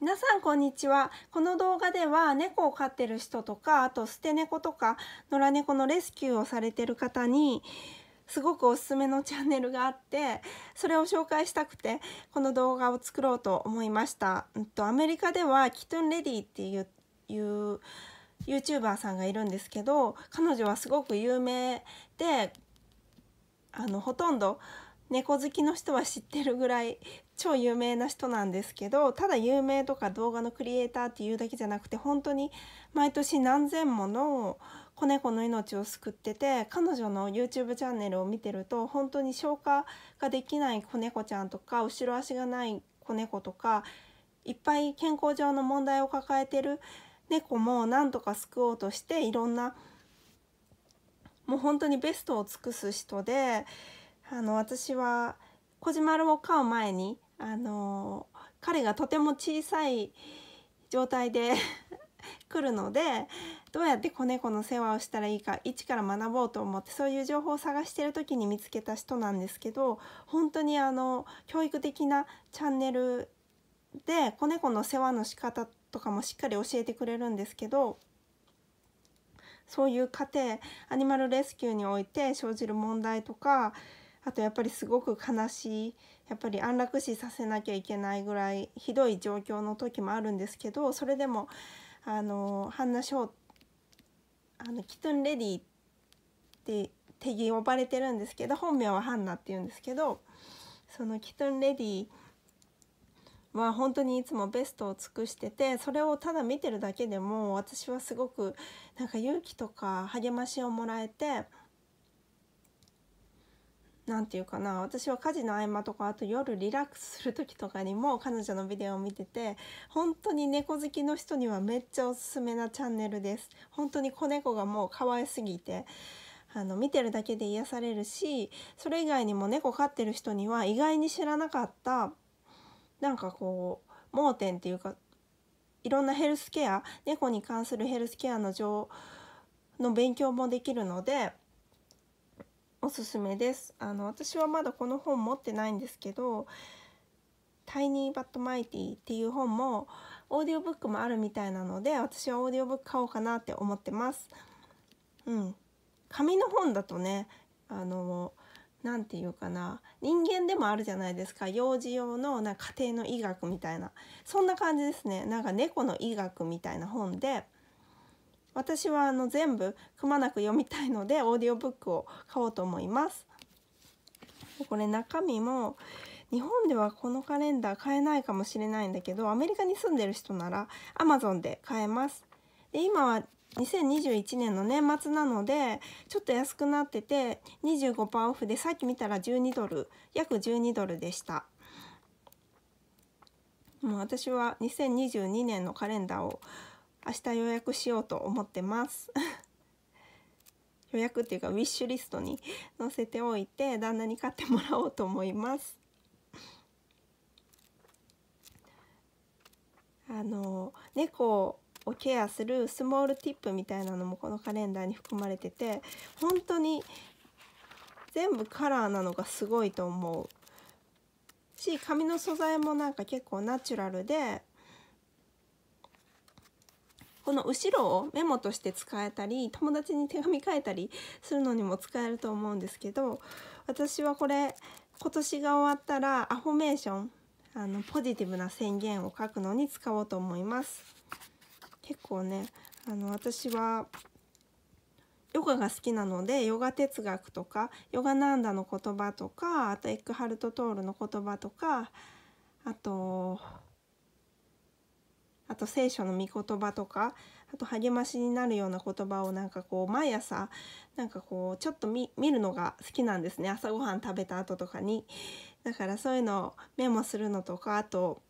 皆さんこんにちはこの動画では猫を飼ってる人とかあと捨て猫とか野良猫のレスキューをされてる方にすごくおすすめのチャンネルがあってそれを紹介したくてこの動画を作ろうと思いました。うん、とアメリカではキトゥンレディっていういう YouTuber さんがいるんですけど彼女はすごく有名であのほとんど猫好きの人は知ってるぐらい超有名な人なんですけどただ有名とか動画のクリエイターっていうだけじゃなくて本当に毎年何千もの子猫の命を救ってて彼女の YouTube チャンネルを見てると本当に消化ができない子猫ちゃんとか後ろ足がない子猫とかいっぱい健康上の問題を抱えてる猫もなんとか救おうとしていろんなもう本当にベストを尽くす人であの私は小島を飼う前にあの彼がとても小さい状態で 来るのでどうやって子猫の世話をしたらいいか一から学ぼうと思ってそういう情報を探してる時に見つけた人なんですけど本当にあの教育的なチャンネルで子猫の世話の仕方とかもしっかり教えてくれるんですけどそういう過程アニマルレスキューにおいて生じる問題とかあとやっぱりすごく悲しいやっぱり安楽死させなきゃいけないぐらいひどい状況の時もあるんですけどそれでもあのハンナ・ショーあのキトゥン・レディって手呼ばれてるんですけど本名はハンナっていうんですけどそのキトゥン・レディは本当にいつもベストを尽くしててそれをただ見てるだけでも私はすごくなんか勇気とか励ましをもらえて。何て言うかな私は家事の合間とかあと夜リラックスする時とかにも彼女のビデオを見てて本当に猫好きの人にはめっちゃおすすめなチャンネルです本当に子猫がもう可愛すぎてあの見てるだけで癒されるしそれ以外にも猫飼ってる人には意外に知らなかったなんかこう盲点っていうかいろんなヘルスケア猫に関するヘルスケアの情の勉強もできるのでおすすめですあの私はまだこの本持ってないんですけど「タイニー・バット・マイティ」っていう本もオーディオブックもあるみたいなので私はオーディオブック買おうかなって思ってます。うん、紙の本だとねあの何て言うかな人間でもあるじゃないですか幼児用のなんか家庭の医学みたいなそんな感じですねなんか猫の医学みたいな本で私はあの全部くまなく読みたいのでオーディオブックを買おうと思いますこれ中身も日本ではこのカレンダー買えないかもしれないんだけどアメリカに住んでる人ならアマゾンで買えますで今は2021年の年末なのでちょっと安くなってて25%オフでさっき見たら12ドル約12ドルでしたもう私は2022年のカレンダーを明日予約しようと思ってます 予約っていうかウィッシュリストに載せておいて旦那に買ってもらおうと思いますあの猫をケアするスモールティップみたいなのもこのカレンダーに含まれてて本当に全部カラーなのがすごいと思うし髪の素材もなんか結構ナチュラルでこの後ろをメモとして使えたり友達に手紙書いたりするのにも使えると思うんですけど私はこれ今年が終わったらアフォメーションあのポジティブな宣言を書くのに使おうと思います結構ねあの私はヨガが好きなのでヨガ哲学とかヨガナンダの言葉とかあとエックハルト・トールの言葉とかあとあと聖書の御言葉とかあと励ましになるような言葉をなんかこう毎朝なんかこうちょっと見るのが好きなんですね朝ごはん食べた後とかにだからそういうのをメモするのとかあと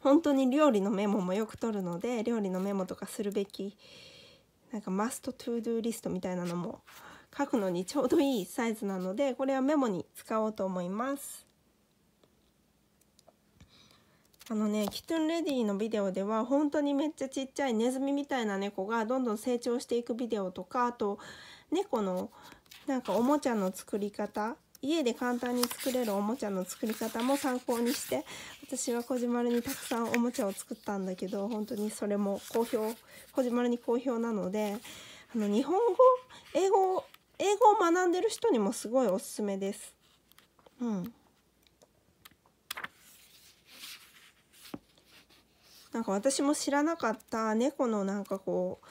本当に料理のメモもよく取るので料理のメモとかするべきなんかマストトゥードゥーリストみたいなのも書くのにちょうどいいサイズなのでこれはメモに使おうと思います。あのねキトゥンレディのビデオでは本当にめっちゃちっちゃいネズミみたいな猫がどんどん成長していくビデオとかあと猫のなんかおもちゃの作り方家で簡単に作れるおもちゃの作り方も参考にして私は小島るにたくさんおもちゃを作ったんだけど本当にそれも好評小島るに好評なのであの日本語英語英語を学んでる人にもすごいおすすめです。うんなんか私も知らなかった猫のなんかこう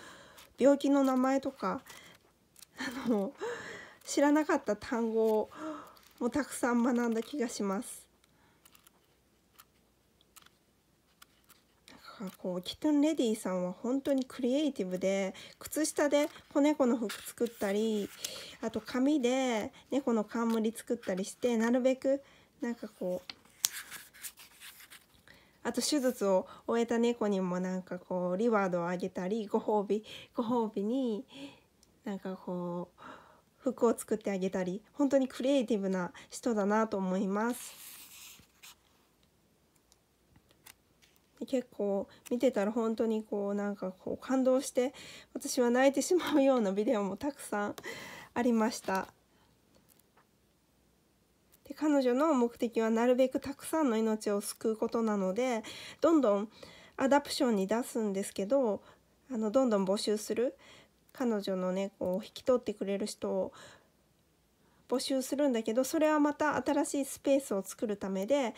病気の名前とかあの知らなかった単語もたくさん学んだ気がします。なんかこうキトンレディさんは本当にクリエイティブで靴下で子猫の服作ったりあと紙で猫の冠作ったりしてなるべくなんかこうあと手術を終えた猫にもなんかこうリワードをあげたりご褒美ご褒美になんかこう服を作ってあげたり本当にクリエイティブな人だなと思います。結構見てたら本当にこうなんかこう感動して私は泣いてしまうようなビデオもたくさんありました。彼女の目的はなるべくたくさんの命を救うことなのでどんどんアダプションに出すんですけどあのどんどん募集する彼女のねを引き取ってくれる人を募集するんだけどそれはまた新しいスペースを作るためで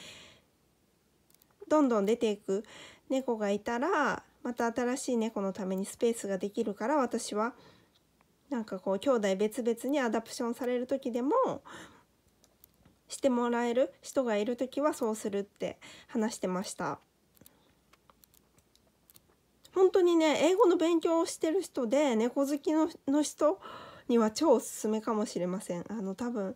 どんどん出ていく猫がいたらまた新しい猫のためにスペースができるから私はなんかこう兄弟別々にアダプションされる時でもしてもらえる人がいる時はそうするって話してました。本当にね英語の勉強をしてる人で猫好きのの人には超おすすめかもしれません。あの多分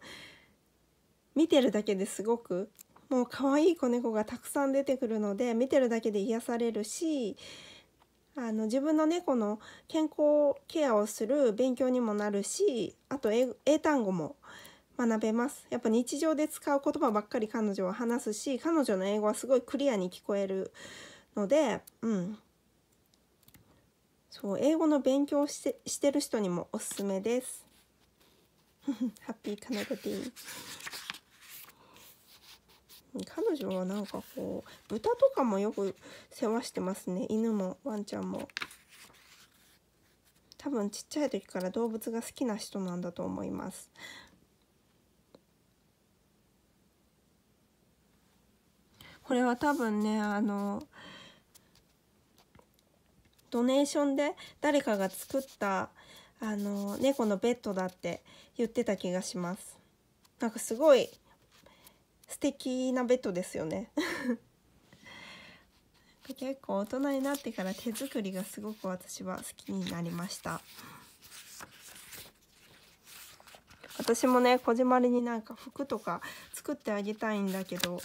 見てるだけですごくもう可愛い子猫がたくさん出てくるので見てるだけで癒されるしあの自分の猫の健康ケアをする勉強にもなるしあと英単語も学べますやっぱ日常で使う言葉ばっかり彼女は話すし彼女の英語はすごいクリアに聞こえるので、うん、そう英語の勉強してしてる人にもおすすめです。ハッピーカナダティー彼女はなんかこう豚とかもよく世話してますね犬もワンちゃんも多分ちっちゃい時から動物が好きな人なんだと思いますこれは多分ねあのドネーションで誰かが作ったあの猫のベッドだって言ってた気がしますなんかすごい素敵なベッドですよね 結構大人になってから手作りがすごく私は好きになりました私もねこじまりになんか服とか作ってあげたいんだけど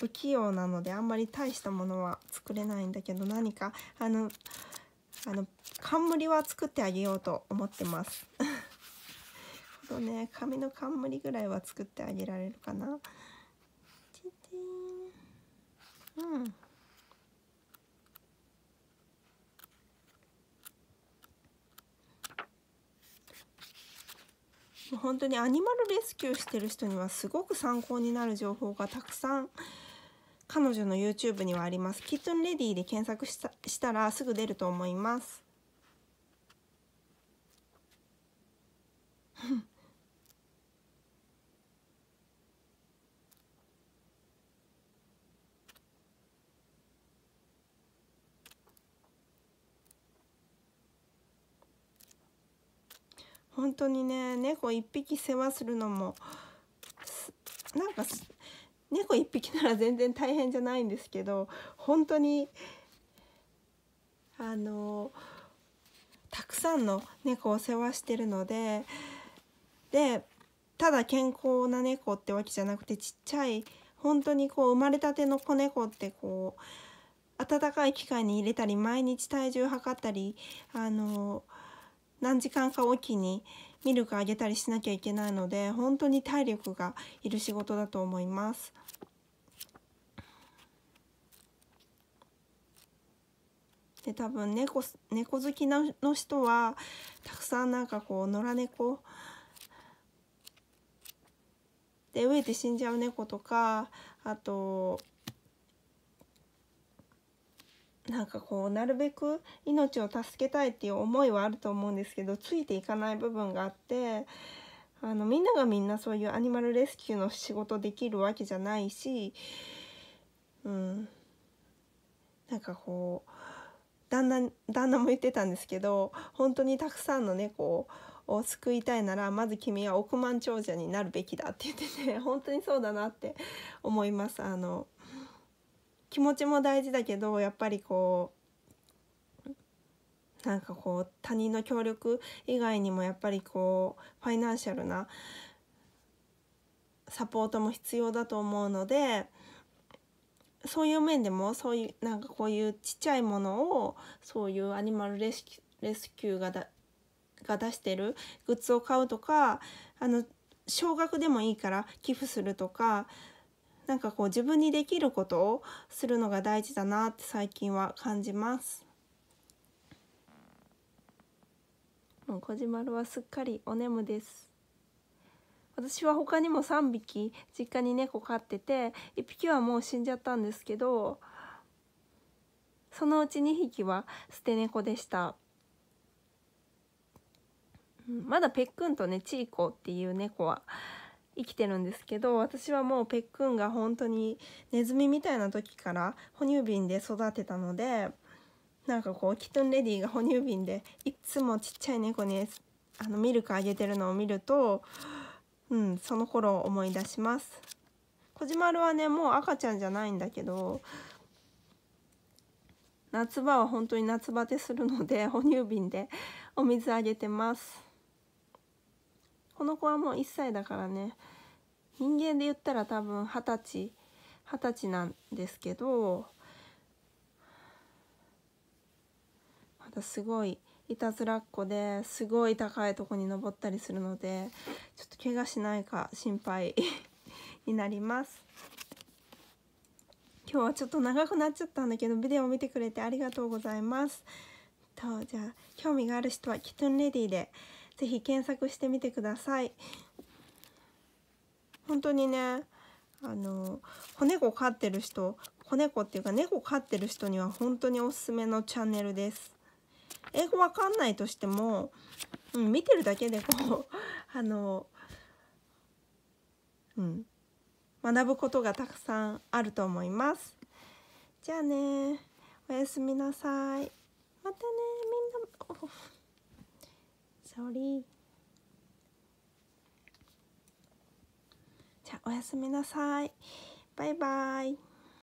不器用なのであんまり大したものは作れないんだけど何かあのあの冠は作ってあげようと思ってます。こ のね紙の冠ぐらいは作ってあげられるかな。うん。もう本当にアニマルレスキューしてる人にはすごく参考になる情報がたくさん彼女の YouTube にはあります。キットンレディーで検索したしたらすぐ出ると思います。本当にね猫一匹世話するのもなんか猫1匹なら全然大変じゃないんですけど本当にあのたくさんの猫を世話してるのででただ健康な猫ってわけじゃなくてちっちゃい本当にこう生まれたての子猫ってこう暖かい機械に入れたり毎日体重測ったりあの何時間かおきにミルクあげたりしなきゃいけないので本当に体力がいる仕事だと思います。で多分猫猫好きの人はたくさんなんかこう野良猫で飢えて死んじゃう猫とかあとなんかこうなるべく命を助けたいっていう思いはあると思うんですけどついていかない部分があってあのみんながみんなそういうアニマルレスキューの仕事できるわけじゃないし、うん、なんかこう旦那旦那も言ってたんですけど本当にたくさんの猫を救いたいならまず君は億万長者になるべきだって言ってて本当にそうだなって思います。あの気持ちも大事だけどやっぱりこうなんかこう他人の協力以外にもやっぱりこうファイナンシャルなサポートも必要だと思うのでそういう面でもそういうなんかこういうちっちゃいものをそういうアニマルレスキューがだが出してるグッズを買うとかあの少額でもいいから寄付するとかなんかこう自分にできることをするのが大事だなって最近は感じます。もう小島はすっかりおねむです。私は他にも3匹実家に猫飼ってて1匹はもう死んじゃったんですけどそのうち2匹は捨て猫でした。まだペックンとねちいコっていう猫は生きてるんですけど私はもうペックンが本当にネズミみたいな時から哺乳瓶で育てたのでなんかこうキトゥンレディが哺乳瓶でいつもちっちゃい猫にあのミルクあげてるのを見ると、うん、その頃を思い出します。コジマルはねもう赤ちゃんじゃないんだけど夏場は本当に夏バテするので哺乳瓶でお水あげてます。この子はもう1歳だからね人間で言ったら多分二十歳二十歳なんですけどまたすごいいたずらっ子ですごい高いとこに登ったりするのでちょっと怪我しないか心配 になります。今日はちょっと長くなっちゃったんだけどビデオを見てくれてありがとうございます。とじゃあ興味がある人はキットンレディでぜひ検索してみてください本当にねあの子猫飼ってる人子猫っていうか猫飼ってる人には本当におすすめのチャンネルです英語わかんないとしても、うん、見てるだけでこう あのうん学ぶことがたくさんあると思いますじゃあねおやすみなさいまたねみんな勝利じゃあおやすみなさいバイバイ